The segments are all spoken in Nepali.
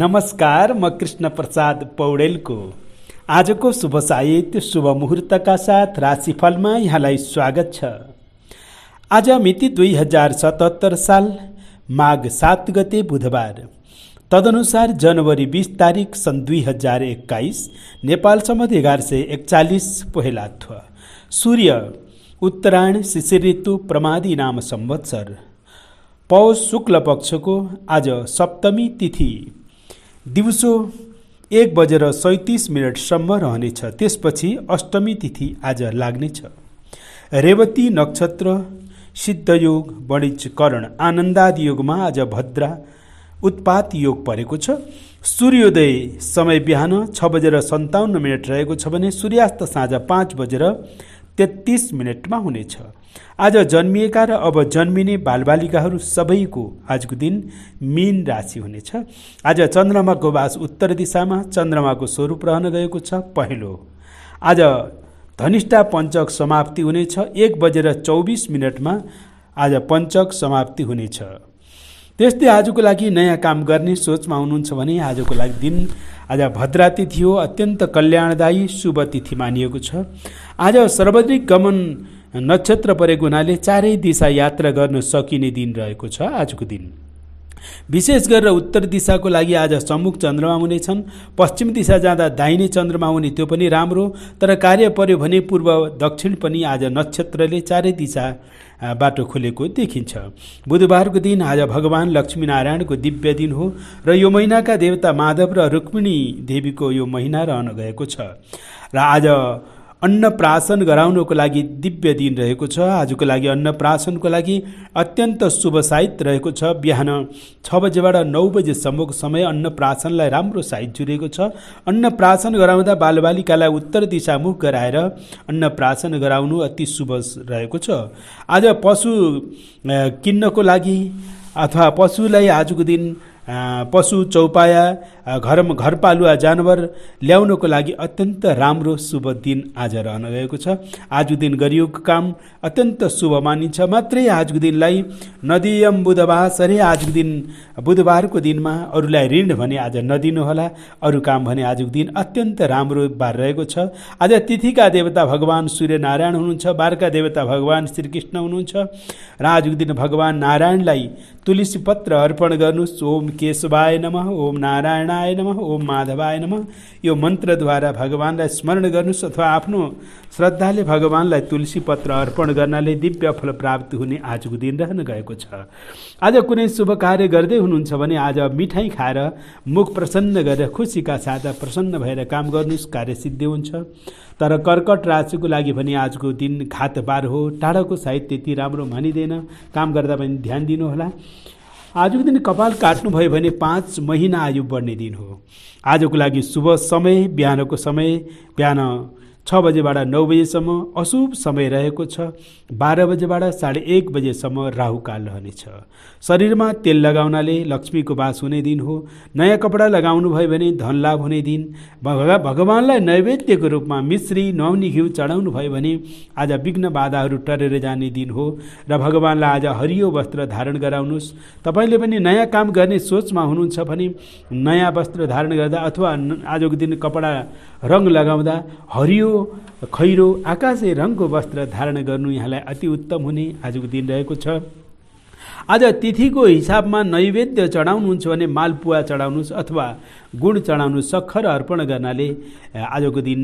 नमस्कार म कृष्ण प्रसाद पौडेलको आजको शुभ साहित्य शुभ मुहुर्तका साथ राशिफलमा यहाँलाई स्वागत छ आज मिति दुई हजार सतहत्तर साल माघ सात गते बुधबार तदनुसार जनवरी बिस तारिक सन् दुई हजार एक्काइस नेपाल सम्बन्ध एघार सय एकचालिस पोहेलात्व सूर्य उत्तरायण शिशिर ऋतु प्रमादी नाम संवत्सर पौष शुक्ल पक्षको आज सप्तमी तिथि दिउँसो एक बजेर सैँतिस मिनटसम्म रहनेछ त्यसपछि अष्टमी तिथि आज लाग्नेछ रेवती नक्षत्र सिद्धयोग वणिजकरण आनन्दादि योगमा आज भद्रा उत्पात योग परेको छ सूर्योदय समय बिहान छ बजेर सन्ताउन्न मिनट रहेको छ भने सूर्यास्त साँझ पाँच बजेर तेत्तिस मिनटमा हुनेछ आज जन्मिएका र अब जन्मिने बालबालिकाहरू सबैको आजको दिन मीन राशि हुनेछ आज चन्द्रमाको वास उत्तर दिशामा चन्द्रमाको स्वरूप रहन गएको छ पहिलो आज धनिष्ठा पञ्चक समाप्ति हुनेछ एक बजेर चौबिस मिनटमा आज पञ्चक समाप्ति हुनेछ त्यस्तै आजको लागि नयाँ काम गर्ने सोचमा हुनुहुन्छ भने आजको लागि दिन आज भद्राती थियो अत्यन्त कल्याणदायी शुभ तिथि मानिएको छ आज सर्वाधिक गमन नक्षत्र परेको हुनाले चारै दिशा यात्रा गर्न सकिने दिन रहेको छ आजको दिन विशेष गरेर उत्तर दिशाको लागि आज सम्मुख चन्द्रमा हुनेछन् पश्चिम दिशा जाँदा दाहिने चन्द्रमा हुने त्यो पनि राम्रो तर कार्य पर्यो भने पूर्व दक्षिण पनि आज नक्षत्रले चारै दिशा बाटो खोलेको देखिन्छ बुधबारको दिन आज भगवान् लक्ष्मीनारायणको दिव्य दिन हो र यो महिनाका देवता माधव र रुक्मिणी देवीको यो महिना रहन गएको छ र आज अन्नप्राशन गराउनको लागि दिव्य दिन रहेको छ आजको लागि अन्नप्राशनको लागि अत्यन्त शुभ साहित रहेको छ बिहान छ बजेबाट नौ बजेसम्मको समय अन्नप्राशनलाई राम्रो साइत जुरेको छ अन्नप्राशन गराउँदा बालबालिकालाई उत्तर दिशा मुख गराएर अन्नप्राशन गराउनु अति शुभ रहेको छ आज पशु किन्नको लागि अथवा पशुलाई आजको दिन पशु चौपाया घरमा घरपालुवा जानवर ल्याउनको लागि अत्यन्त राम्रो शुभ दिन आज रहन गएको छ आजको दिन गरिएको काम अत्यन्त शुभ मानिन्छ मात्रै आजको दिनलाई नदियम बुधबार सरे आजको दिन बुधबारको दिनमा अरूलाई ऋण भने आज नदिनुहोला अरू काम भने आजको दिन अत्यन्त राम्रो बार रहेको छ आज तिथिका देवता भगवान् सूर्यनारायण हुनुहुन्छ बारका देवता भगवान् श्रीकृष्ण हुनुहुन्छ र आजको दिन भगवान् नारायणलाई तुलसी पत्र अर्पण गर्नुहोस् ओम केशवाय नम ओम नारायण नारायणाय नम ओम माधवाय नम यो मन्त्रद्वारा भगवानलाई स्मरण गर्नुहोस् अथवा आफ्नो श्रद्धाले भगवानलाई तुलसी पत्र अर्पण गर्नाले दिव्य फल प्राप्त हुने आजको दिन रहन गएको छ आज कुनै शुभ कार्य गर्दै हुनुहुन्छ भने आज मिठाई खाएर मुख प्रसन्न गरेर खुसीका साथ प्रसन्न भएर काम गर्नुहोस् कार्य सिद्धि हुन्छ तर कर्कट राशिको लागि भने आजको दिन घातबार हो टाढाको साहित्य त्यति राम्रो मानिँदैन काम गर्दा पनि ध्यान दिनुहोला आजको दिन कपाल काट्नुभयो भने पाँच महिना आयु बढ्ने दिन हो आजको लागि शुभ समय बिहानको समय बिहान छ बजेबाट नौ बजेसम्म अशुभ समय रहेको छ बाह्र बजेबाट साढे एक बजेसम्म राहुकाल रहनेछ शरीरमा तेल लगाउनाले लक्ष्मीको बास हुने दिन हो नयाँ कपडा लगाउनु भयो भने धन लाभ हुने दिन भगवान्लाई नैवेद्यको रूपमा मिश्री नुहाउने घिउ चढाउनु भयो भने आज विघ्न बाधाहरू टरेर जाने दिन हो र भगवान्लाई आज हरियो वस्त्र धारण गराउनुहोस् तपाईँले पनि नयाँ काम गर्ने सोचमा हुनुहुन्छ भने नयाँ वस्त्र धारण गर्दा अथवा आजको दिन कपडा रङ लगाउँदा हरियो खैरो आकाशे रङको वस्त्र धारण गर्नु यहाँलाई अति उत्तम हुने आजको दिन रहेको छ आज तिथिको हिसाबमा नैवेद्य चढाउनुहुन्छ भने मालपुवा चढाउनुहोस् अथवा गुण चढाउनु सक्खर अर्पण गर्नाले आजको दिन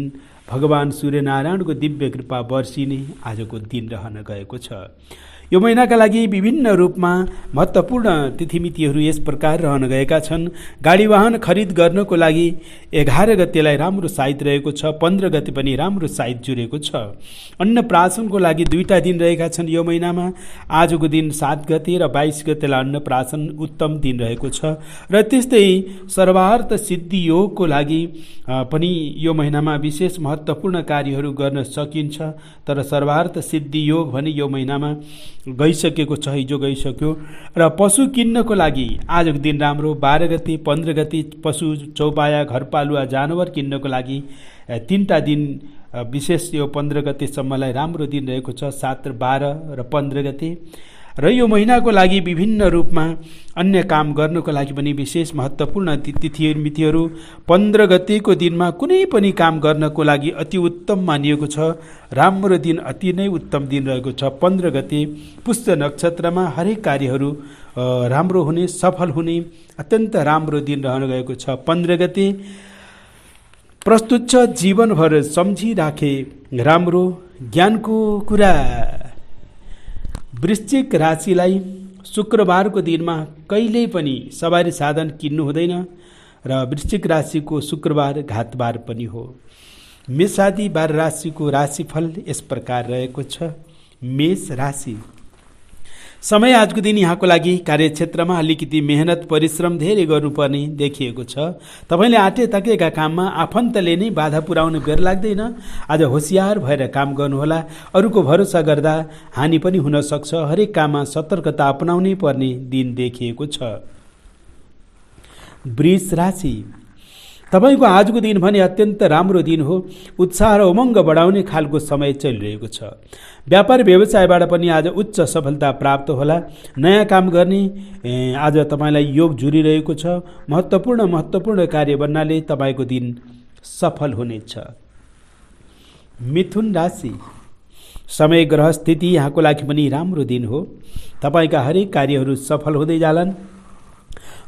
भगवान् सूर्यनारायणको दिव्य कृपा वर्षिने आजको दिन रहन गएको छ यो महिनाका लागि विभिन्न रूपमा महत्त्वपूर्ण तिथिमितिहरू यस प्रकार रहन गएका छन् गाडी वाहन खरिद गर्नको लागि एघार गतेलाई राम्रो साइत रहेको छ पन्ध्र गते पनि राम्रो साइत जुरेको छ अन्नप्राशनको लागि दुईवटा दिन रहेका छन् यो महिनामा आजको दिन सात गते र बाइस गतेलाई अन्नप्राशन उत्तम दिन रहेको छ र त्यस्तै सर्वार्थ सिद्धि योगको लागि पनि यो महिनामा विशेष महत्त्वपूर्ण कार्यहरू गर्न सकिन्छ तर सर्वार्थ सिद्धि योग भने यो महिनामा गइसकेको छ हिजो गइसक्यो र पशु किन्नको लागि आजको दिन राम्रो बाह्र गति पन्ध्र गति पशु चौपाया घरपालुवा जनावर किन्नको लागि तिनवटा दिन विशेष यो पन्ध्र गतेसम्मलाई राम्रो दिन रहेको छ सात बाह्र र पन्ध्र गते र यो महिनाको लागि विभिन्न रूपमा अन्य काम गर्नको लागि पनि विशेष महत्त्वपूर्ण तिथि मितिहरू पन्ध्र गतेको दिनमा कुनै पनि काम गर्नको लागि अति उत्तम मानिएको छ राम्रो दिन अति नै उत्तम दिन रहेको छ पन्ध्र गते पुष्य नक्षत्रमा हरेक कार्यहरू राम्रो हुने सफल हुने अत्यन्त राम्रो दिन रहन गएको छ पन्ध्र गते प्रस्तुत छ जीवनभर सम्झिराखे राम्रो ज्ञानको कुरा वृश्चिक राशिलाई शुक्रबारको दिनमा कहिल्यै पनि सवारी साधन किन्नु हुँदैन र वृश्चिक राशिको शुक्रबार घातबार पनि हो मेषादी बार राशिको राशिफल यस प्रकार रहेको छ मेष राशि समय आजको दिन यहाँको लागि कार्यक्षेत्रमा अलिकति मेहनत परिश्रम धेरै गर्नुपर्ने देखिएको छ तपाईँले आँटे तकेका काममा आफन्तले नै बाधा पुर्याउनु बेर लाग्दैन आज होसियार भएर काम गर्नुहोला अरूको भरोसा गर्दा हानि पनि हुन सक्छ हरेक काममा सतर्कता अपनाउनै पर्ने दिन देखिएको छ वृष राशि तपाईँको आजको दिन भने अत्यन्त राम्रो दिन हो उत्साह र उमङ्ग बढाउने खालको समय चलिरहेको छ व्यापार व्यवसायबाट पनि आज उच्च सफलता प्राप्त होला नयाँ काम गर्ने आज तपाईँलाई योग जुरिरहेको छ महत्त्वपूर्ण महत्त्वपूर्ण कार्य बन्नाले तपाईँको दिन सफल हुनेछ मिथुन राशि समय ग्रह स्थिति यहाँको लागि पनि राम्रो दिन हो तपाईँका हरेक कार्यहरू सफल हुँदै जालान्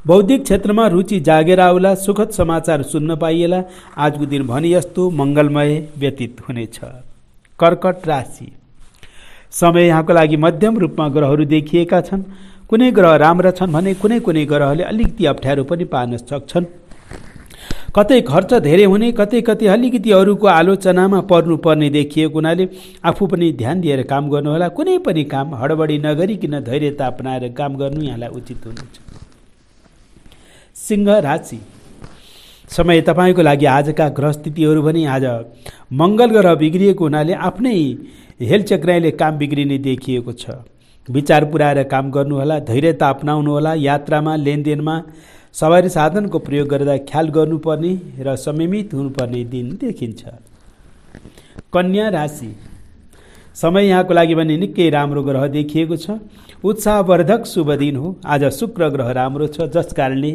बौद्धिक क्षेत्रमा रुचि जागेर आउला सुखद समाचार सुन्न पाइएला आजको दिन भने यस्तो मङ्गलमय व्यतीत हुनेछ कर्कट राशि समय यहाँको लागि मध्यम रूपमा ग्रहहरू देखिएका छन् कुनै ग्रह राम्रा छन् भने कुनै कुनै ग्रहले अलिकति अप्ठ्यारो पनि पार्न सक्छन् कतै खर्च धेरै हुने कतै कतै अलिकति अरूको आलोचनामा पर्नुपर्ने देखिएको हुनाले आफू पनि ध्यान दिएर काम गर्नुहोला कुनै पनि काम हडबडी नगरिकन धैर्यता अपनाएर काम गर्नु यहाँलाई उचित हुनेछ सिंह राशि समय तपाईँको लागि आजका ग्रह स्थितिहरू भने आज मङ्गल ग्रह बिग्रिएको हुनाले आफ्नै हेलचक्राइले काम बिग्रिने देखिएको छ विचार पुऱ्याएर काम गर्नुहोला धैर्यता अप्नाउनुहोला यात्रामा लेनदेनमा सवारी साधनको प्रयोग गर्दा ख्याल गर्नुपर्ने र समयमित हुनुपर्ने दिन देखिन्छ कन्या राशि समय यहाँको लागि भने निकै राम्रो ग्रह देखिएको छ उत्साहवर्धक शुभ दिन हो आज शुक्र ग्रह राम्रो छ जस कारणले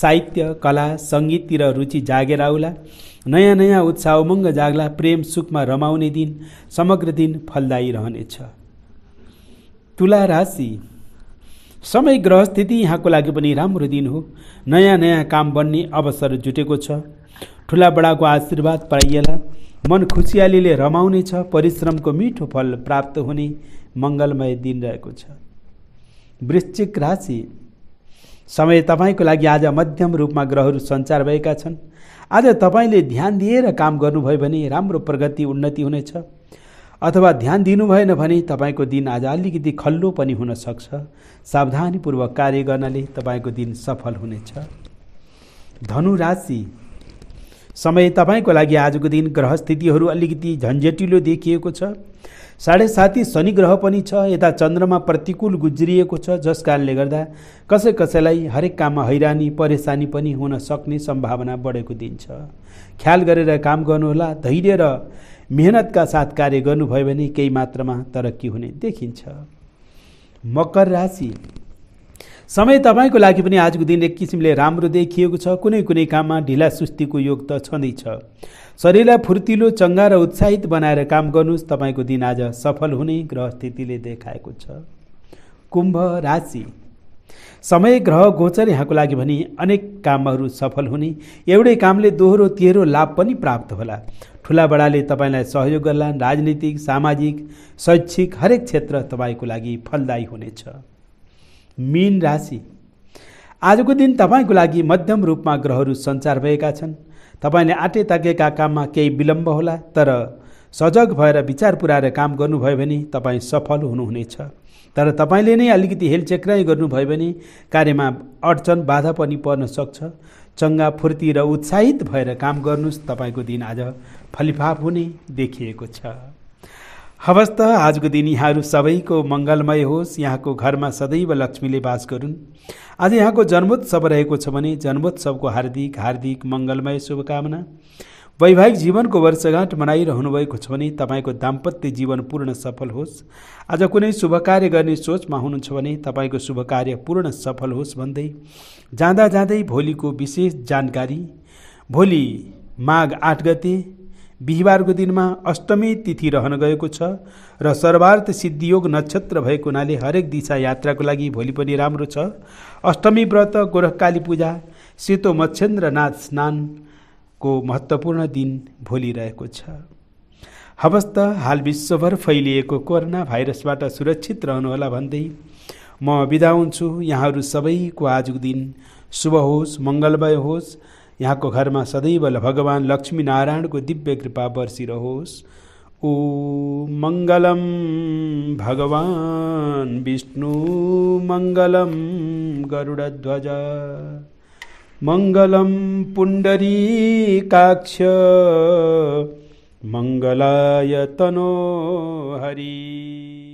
साहित्य कला सङ्गीततिर रुचि जागेर आउला नयाँ नयाँ उत्साह उमङ्ग जाग्ला प्रेम सुखमा रमाउने दिन समग्र दिन फलदायी रहनेछ तुला राशि समय ग्रह स्थिति यहाँको लागि पनि राम्रो दिन हो नयाँ नयाँ काम बन्ने अवसर जुटेको छ ठुला बडाको आशीर्वाद पाइएला मन खुसियालीले छ परिश्रमको मिठो फल प्राप्त हुने मङ्गलमय दिन रहेको छ वृश्चिक राशि समय तपाईँको लागि आज मध्यम रूपमा ग्रहहरू सञ्चार भएका छन् आज तपाईँले ध्यान दिएर काम गर्नुभयो भने राम्रो प्रगति उन्नति हुनेछ अथवा ध्यान दिनु भएन भने तपाईँको दिन आज अलिकति खल्लो पनि हुनसक्छ सावधानीपूर्वक कार्य गर्नाले तपाईँको दिन सफल हुनेछ धनु राशि समय तपाईँको लागि आजको दिन ग्रह स्थितिहरू अलिकति झन्झटिलो देखिएको छ साढे साती शनि ग्रह पनि छ यता चन्द्रमा प्रतिकूल गुज्रिएको छ जस कारणले गर्दा कसै कसैलाई हरेक काममा हैरानी परेसानी पनि हुन सक्ने सम्भावना बढेको दिन छ ख्याल गरेर काम गर्नुहोला धैर्य र मेहनतका साथ कार्य गर्नुभयो भने केही मात्रामा तरक्की हुने देखिन्छ मकर राशि समय तपाईँको लागि पनि आजको दिन एक किसिमले राम्रो देखिएको छ कुनै कुनै काममा ढिला सुस्तीको योग त छँदैछ शरीरलाई फुर्तिलो चङ्गा र उत्साहित बनाएर काम गर्नुहोस् तपाईँको दिन आज सफल हुने ग्रह स्थितिले देखाएको छ कुम्भ राशि समय ग्रह गोचर यहाँको लागि भने अनेक कामहरू सफल हुने एउटै कामले दोहोरो तेह्रो लाभ पनि प्राप्त होला ठुला बडाले तपाईँलाई सहयोग गर्ला राजनीतिक सामाजिक शैक्षिक हरेक क्षेत्र तपाईँको लागि फलदायी हुनेछ मीन राशि आजको दिन तपाईँको लागि मध्यम रूपमा ग्रहहरू सञ्चार भएका छन् तपाईँले आँटे ताकेका काममा केही विलम्ब होला तर सजग भएर विचार पुऱ्याएर काम गर्नुभयो भने तपाईँ सफल हुनुहुनेछ तर तपाईँले नै अलिकति हेलचेक्राइ गर्नुभयो भने कार्यमा अडचन बाधा पनि पर्न सक्छ चङ्गा फुर्ती र उत्साहित भएर काम गर्नुहोस् तपाईँको दिन आज फलिफाप हुने देखिएको छ हवस् त आजको दिन यहाँहरू सबैको मङ्गलमय होस् यहाँको घरमा सदैव लक्ष्मीले बास गरून् आज यहाँको जन्मोत्सव रहेको छ भने जन्मोत्सवको हार्दिक हार्दिक मङ्गलमय शुभकामना वैवाहिक जीवनको वर्षगाँठ भएको छ भने तपाईँको दाम्पत्य जीवन पूर्ण सफल होस् आज कुनै शुभ कार्य गर्ने सोचमा हुनुहुन्छ भने तपाईँको शुभ कार्य पूर्ण सफल होस् भन्दै जाँदा जाँदै भोलिको विशेष जानकारी भोलि माघ आठ गते बिहिबारको दिनमा अष्टमी तिथि रहन गएको छ र सर्वार्थ सिद्धियोग नक्षत्र भएको हुनाले हरेक दिशा यात्राको लागि भोलि पनि राम्रो छ अष्टमी व्रत गोरखकाली पूजा सेतो मच्छेन्द्रनाथ स्नानको महत्त्वपूर्ण दिन भोलि रहेको छ हवस्त हाल विश्वभर फैलिएको कोरोना भाइरसबाट सुरक्षित रहनुहोला भन्दै म बिदा हुन्छु यहाँहरू सबैको आजको दिन शुभ होस् मङ्गलमय होस् यहाँ को घर में सदैव भगवान भगवान् को दिव्य कृपा ओ बर्सिरहोस् मङ्गलं भगवान् विष्णुमङ्गलं गरुडध्वज पुंडरी काक्ष मंगलाय तनो हरी